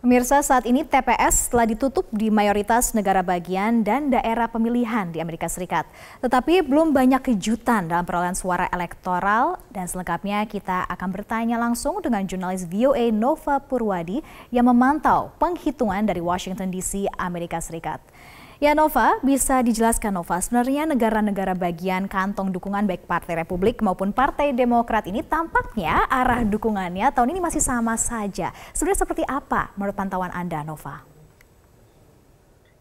Pemirsa, saat ini TPS telah ditutup di mayoritas negara bagian dan daerah pemilihan di Amerika Serikat. Tetapi belum banyak kejutan dalam perolehan suara elektoral dan selengkapnya kita akan bertanya langsung dengan jurnalis VOA Nova Purwadi yang memantau penghitungan dari Washington DC, Amerika Serikat. Ya Nova, bisa dijelaskan Nova, sebenarnya negara-negara bagian kantong dukungan baik Partai Republik maupun Partai Demokrat ini tampaknya arah dukungannya tahun ini masih sama saja. Sebenarnya seperti apa menurut pantauan Anda Nova?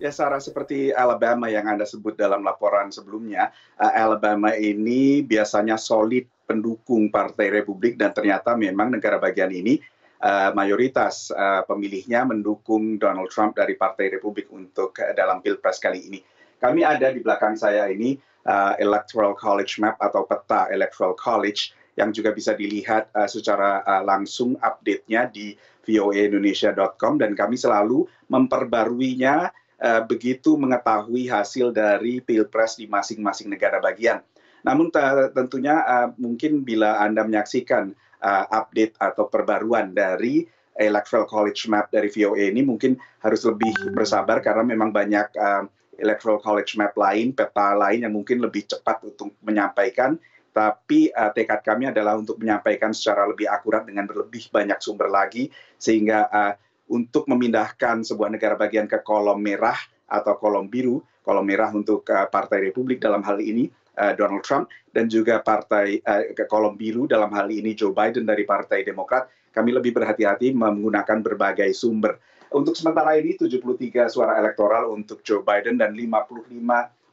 Ya Sarah, seperti Alabama yang Anda sebut dalam laporan sebelumnya, eh, Alabama ini biasanya solid pendukung Partai Republik dan ternyata memang negara bagian ini Eh, mayoritas eh, pemilihnya mendukung Donald Trump dari Partai Republik untuk eh, dalam Pilpres kali ini. Kami ada di belakang saya ini uh, Electoral College Map atau peta Electoral College yang juga bisa dilihat uh, secara uh, langsung update-nya di voaindonesia.com dan kami selalu memperbaruinya uh, begitu mengetahui hasil dari pilpres di masing-masing negara bagian namun tentunya eh, mungkin bila anda menyaksikan eh, update atau perbaruan dari electoral college map dari VOA ini mungkin harus lebih bersabar karena memang banyak eh, electoral college map lain, peta lain yang mungkin lebih cepat untuk menyampaikan. Tapi uh, tekad kami adalah untuk menyampaikan secara lebih akurat dengan lebih banyak sumber lagi, sehingga uh, untuk memindahkan sebuah negara bagian ke kolom merah atau kolom biru, kolom merah untuk uh, Partai Republik dalam hal ini, Eh, Donald Trump dan juga partai eh, ke kolom biru dalam hal ini Joe Biden dari Partai Demokrat kami lebih berhati-hati menggunakan berbagai sumber. Untuk sementara ini 73 suara elektoral untuk Joe Biden dan 55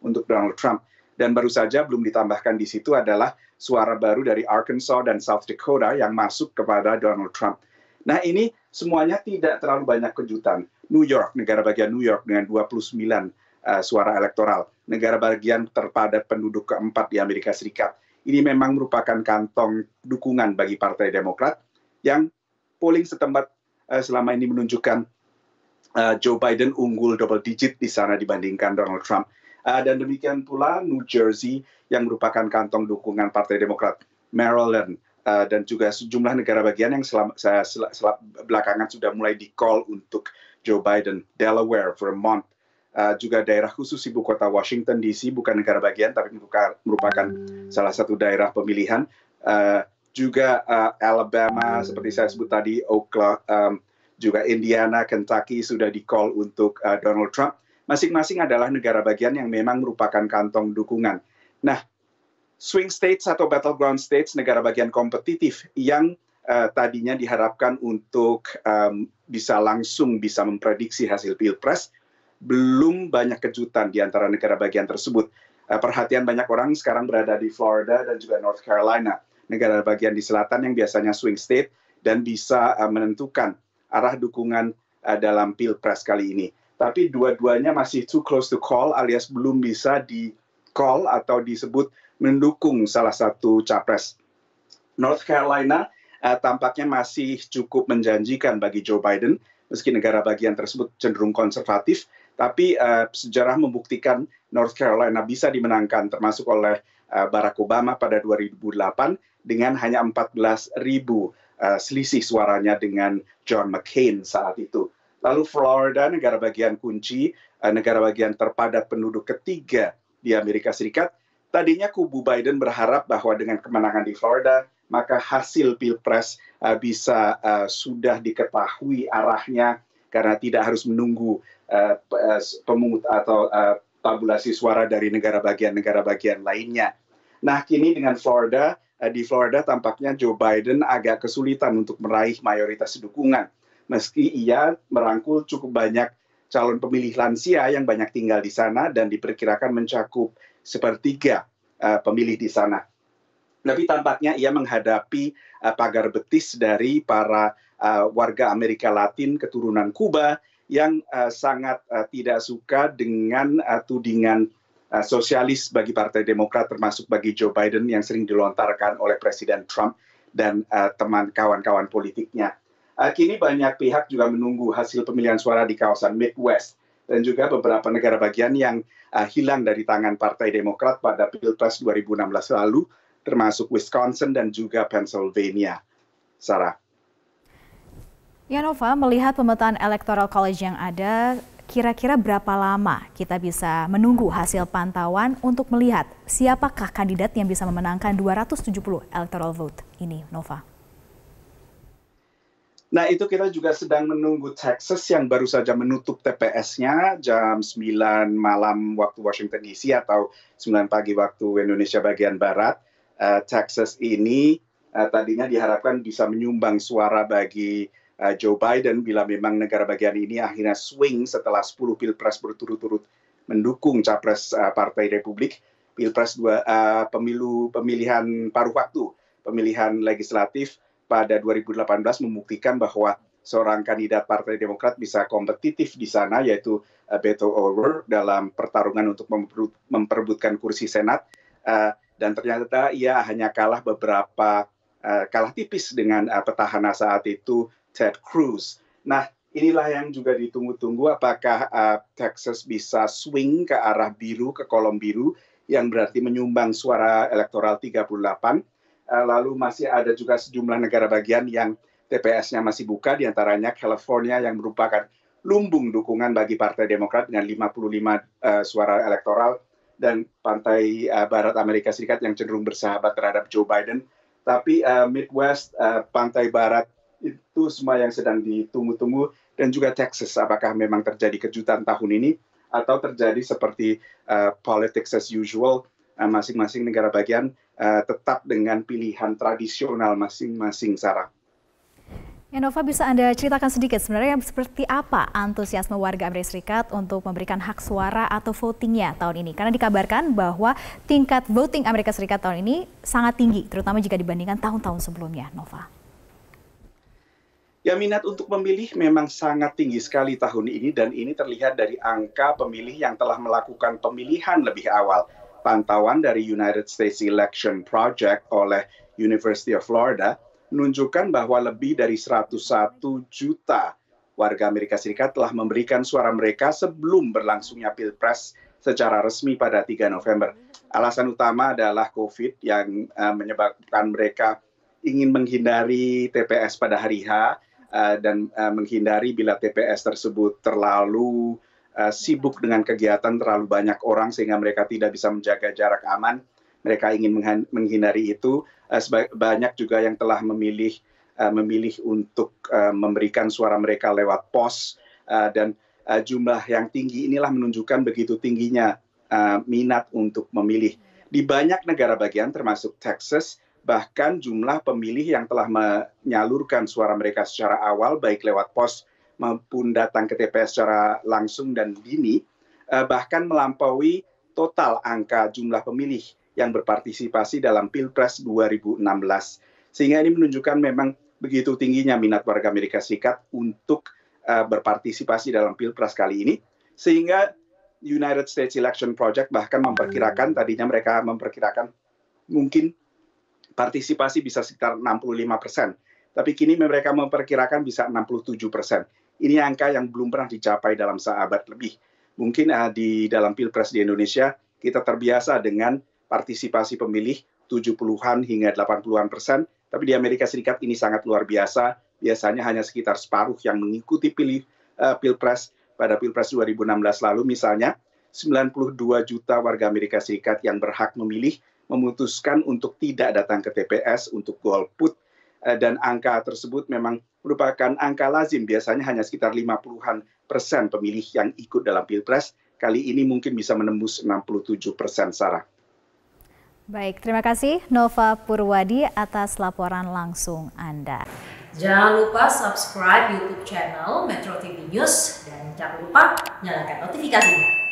untuk Donald Trump. Dan baru saja belum ditambahkan di situ adalah suara baru dari Arkansas dan South Dakota yang masuk kepada Donald Trump. Nah ini semuanya tidak terlalu banyak kejutan. New York, negara bagian New York dengan 29 Eh, suara elektoral. Negara bagian terpadat penduduk keempat di Amerika Serikat. Ini memang merupakan kantong dukungan bagi Partai Demokrat yang polling setempat eh, selama ini menunjukkan eh, Joe Biden unggul double digit di sana dibandingkan Donald Trump. Dan demikian pula New Jersey yang merupakan kantong dukungan Partai Demokrat. Maryland, Uh, dan juga sejumlah negara bagian yang selama, saya, belakangan sudah mulai di call untuk Joe Biden, Delaware, Vermont, Eh, juga daerah khusus ibu kota Washington DC, bukan negara bagian, tapi merupakan salah satu daerah pemilihan. Eh, juga eh, Alabama, seperti saya sebut tadi, Oklahoma, juga Indiana, Kentucky sudah di call untuk Donald Trump. Masing-masing adalah negara bagian yang memang merupakan kantong dukungan. Nah, swing states atau battleground states, negara bagian kompetitif yang uh, tadinya diharapkan untuk um, bisa langsung bisa memprediksi hasil pilpres, belum banyak kejutan di antara negara bagian tersebut. Eh, perhatian banyak orang sekarang berada di Florida dan juga North Carolina, negara bagian di selatan yang biasanya swing state dan bisa eh, menentukan arah dukungan eh, dalam pilpres kali ini. Tapi dua-duanya masih too close to call alias belum bisa di call atau disebut mendukung salah satu capres. North Carolina uh, tampaknya masih cukup menjanjikan bagi Joe Biden meski negara bagian tersebut cenderung konservatif tapi eh, sejarah membuktikan north carolina bisa dimenangkan termasuk oleh eh, barack obama pada 2008 dengan hanya empat belas ribu eh, selisih suaranya dengan john mccain saat itu lalu florida negara bagian kunci negara bagian terpadat penduduk ketiga di amerika serikat tadinya kubu biden berharap bahwa dengan kemenangan di florida maka hasil pilpres uh, bisa uh, sudah diketahui arahnya karena tidak harus menunggu Eh, eh, pemungut atau eh, tabulasi suara dari negara bagian-negara bagian lainnya. Nah, kini dengan Florida, di Florida tampaknya Joe Biden agak kesulitan untuk meraih mayoritas dukungan. Meski ia merangkul cukup banyak calon pemilih lansia yang banyak tinggal di sana dan diperkirakan mencakup sepertiga uh, pemilih di sana. Tapi tampaknya ia menghadapi uh, pagar betis dari para uh, warga Amerika Latin keturunan Kuba yang eh, sangat eh, tidak suka dengan eh, tudingan sosialis bagi Partai Demokrat termasuk bagi Joe Biden yang sering dilontarkan oleh Presiden Trump dan teman kawan-kawan politiknya. Kini banyak pihak juga menunggu hasil pemilihan suara di kawasan Midwest dan juga beberapa negara bagian yang uh, hilang dari tangan Partai Demokrat pada Pilpres 2016 lalu, termasuk Wisconsin dan juga Pennsylvania. Sarah. Yanova melihat pemetaan Electoral College yang ada, kira-kira berapa lama kita bisa menunggu hasil pantauan untuk melihat siapakah kandidat yang bisa memenangkan 270 electoral vote ini, Nova? Nah itu kita juga sedang menunggu Texas yang baru saja menutup TPS-nya jam 9 malam waktu Washington DC atau 9 pagi waktu Indonesia bagian Barat. Uh, Texas ini uh, tadinya diharapkan bisa menyumbang suara bagi Eh, Joe Biden bila memang negara bagian ini akhirnya swing setelah 10 pilpres berturut-turut mendukung capres uh, Partai Republik pilpres dua uh, pemilu pemilihan paruh waktu pemilihan legislatif pada 2018 membuktikan bahwa seorang kandidat Partai Demokrat bisa kompetitif di sana yaitu uh, Beto O'Rourke dalam pertarungan untuk memperebutkan kursi Senat uh, dan ternyata ia hanya kalah beberapa uh, kalah tipis dengan uh, petahana saat itu Ted Cruz. Nah, inilah yang juga ditunggu-tunggu apakah uh, Texas bisa swing ke arah biru, ke kolom biru yang berarti menyumbang suara elektoral 38. Uh, lalu masih ada juga sejumlah negara bagian yang TPS-nya masih buka, diantaranya California yang merupakan lumbung dukungan bagi Partai Demokrat dengan 55 uh, suara elektoral dan Pantai uh, Barat Amerika Serikat yang cenderung bersahabat terhadap Joe Biden. Tapi uh, Midwest, uh, Pantai Barat itu semua yang sedang ditunggu-tunggu dan juga Texas apakah memang terjadi kejutan tahun ini atau terjadi seperti uh, politics as usual eh, masing-masing uh, negara bagian uh, tetap dengan pilihan tradisional masing-masing Sarah. Ya, Nova bisa Anda ceritakan sedikit sebenarnya seperti apa antusiasme warga Amerika Serikat untuk memberikan hak suara atau votingnya tahun ini? Karena dikabarkan bahwa tingkat voting Amerika Serikat tahun ini sangat tinggi, terutama jika dibandingkan tahun-tahun sebelumnya, Nova. Ya minat untuk memilih memang sangat tinggi sekali tahun ini dan ini terlihat dari angka pemilih yang telah melakukan pemilihan lebih awal. Pantauan dari United States Election Project oleh University of Florida menunjukkan bahwa lebih dari 101 juta warga Amerika Serikat telah memberikan suara mereka sebelum berlangsungnya Pilpres secara resmi pada 3 November. Alasan utama adalah COVID yang eh, menyebabkan mereka ingin menghindari TPS pada hari H Eh, dan eh, menghindari bila tps tersebut terlalu eh, sibuk dengan kegiatan terlalu banyak orang sehingga mereka tidak bisa menjaga jarak aman. Mereka ingin menghindari itu. Banyak juga yang telah memilih memilih untuk memberikan suara mereka lewat pos dan jumlah yang tinggi inilah menunjukkan begitu tingginya minat untuk memilih. Di banyak negara bagian termasuk Texas bahkan jumlah pemilih yang telah menyalurkan suara mereka secara awal baik lewat pos maupun datang ke TPS secara langsung dan dini eh, bahkan melampaui total angka jumlah pemilih yang berpartisipasi dalam Pilpres 2016. Sehingga ini menunjukkan memang begitu tingginya minat warga Amerika Serikat untuk eh, berpartisipasi dalam Pilpres kali ini. Sehingga United States Election Project bahkan memperkirakan hmm. tadinya mereka memperkirakan mungkin partisipasi bisa sekitar 65 persen. Tapi kini mereka memperkirakan bisa 67 persen. Ini angka yang belum pernah dicapai dalam seabad lebih. Mungkin uh, di dalam pilpres di Indonesia kita terbiasa dengan partisipasi pemilih 70-an hingga 80-an persen, tapi di Amerika Serikat ini sangat luar biasa. Biasanya hanya sekitar separuh yang mengikuti pilih uh, pilpres pada pilpres 2016 lalu misalnya 92 juta warga Amerika Serikat yang berhak memilih memutuskan untuk tidak datang ke TPS untuk golput eh, dan angka tersebut memang merupakan angka lazim biasanya hanya sekitar 50-an persen pemilih yang ikut dalam pilpres kali ini mungkin bisa menembus 67 persen Sarah. Baik, terima kasih Nova Purwadi atas laporan langsung Anda. Jangan lupa subscribe YouTube channel Metro TV News dan jangan lupa nyalakan notifikasinya.